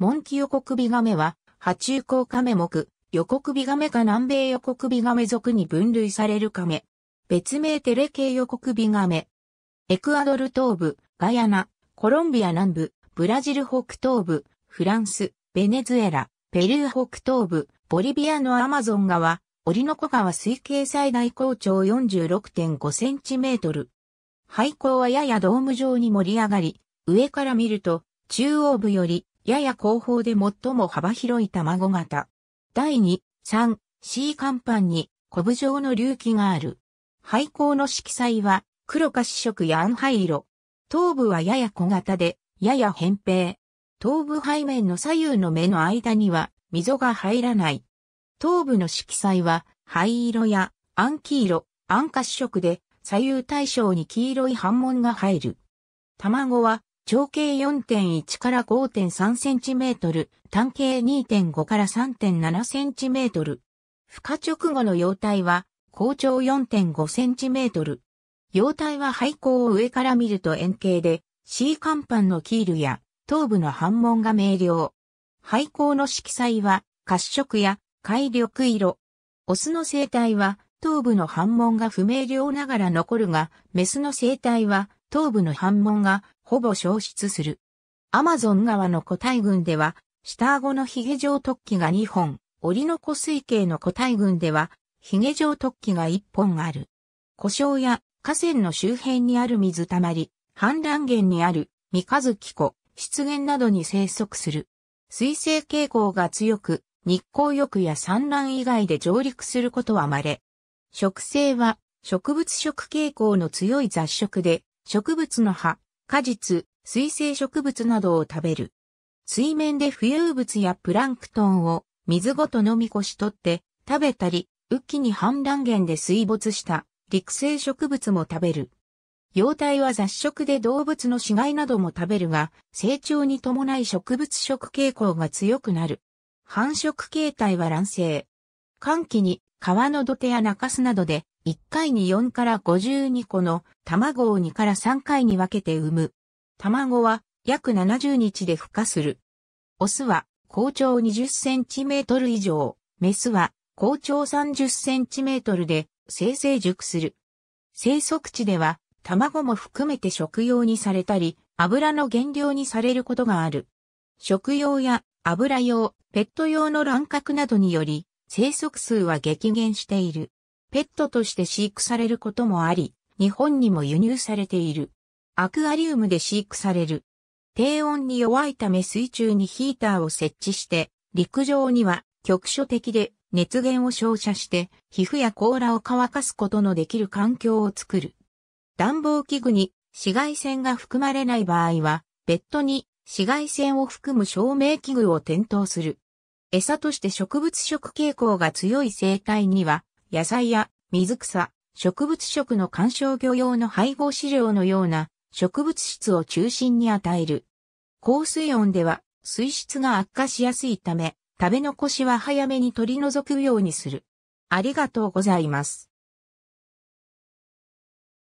モンキクビガメは、波中甲カメ目、クビガメか南米クビガメ属に分類されるカメ。別名テレ系クビガメ。エクアドル東部、ガヤナ、コロンビア南部、ブラジル北東部、フランス、ベネズエラ、ペルー北東部、ボリビアのアマゾン川、オリノコ川水系最大高潮46.5センチメートル。廃校はややドーム状に盛り上がり、上から見ると、中央部よりやや後方で最も幅広い卵型。第2、3、C 甲板に、コブ状の隆起がある。廃校の色彩は、黒か紫色や暗灰色。頭部はやや小型で、やや扁平。頭部背面の左右の目の間には、溝が入らない。頭部の色彩は、灰色や暗黄色、暗褐色で、左右対称に黄色い斑紋が入る。卵は長径4.1から5.3センチメートル、単径2.5から3.7センチメートル。孵化直後の幼体は、高長4.5センチメートル。幼体は廃校を上から見ると円形で、C 甲板のキールや頭部の反紋が明瞭。廃校の色彩は、褐色や海緑色。オスの生態は、頭部の反紋が不明瞭ながら残るが、メスの生態は、東部の反問がほぼ消失する。アマゾン川の古代群では、下顎の髭状突起が2本、折の湖水系の古代群では、髭状突起が1本ある。故障や河川の周辺にある水たまり、氾濫源にある三日月湖、湿原などに生息する。水性傾向が強く、日光浴や産卵以外で上陸することは稀。植生は植物食傾向の強い雑食で、植物の葉、果実、水生植物などを食べる。水面で浮遊物やプランクトンを水ごと飲み越し取って食べたり、雨季に氾濫源で水没した陸生植物も食べる。幼体は雑食で動物の死骸なども食べるが、成長に伴い植物食傾向が強くなる。繁殖形態は卵生。寒季に川の土手や中州などで1回に4から52個の卵を2から3回に分けて産む。卵は約70日で孵化する。オスは高長20センチメートル以上、メスは高長30センチメートルで生成熟する。生息地では卵も含めて食用にされたり、油の原料にされることがある。食用や油用、ペット用の乱獲などにより、生息数は激減している。ペットとして飼育されることもあり、日本にも輸入されている。アクアリウムで飼育される。低温に弱いため水中にヒーターを設置して、陸上には局所的で熱源を照射して皮膚や甲羅を乾かすことのできる環境を作る。暖房器具に紫外線が含まれない場合は、ットに紫外線を含む照明器具を点灯する。餌として植物食傾向が強い生態には、野菜や水草、植物食の観賞魚用の配合飼料のような植物質を中心に与える。高水温では水質が悪化しやすいため、食べ残しは早めに取り除くようにする。ありがとうございます。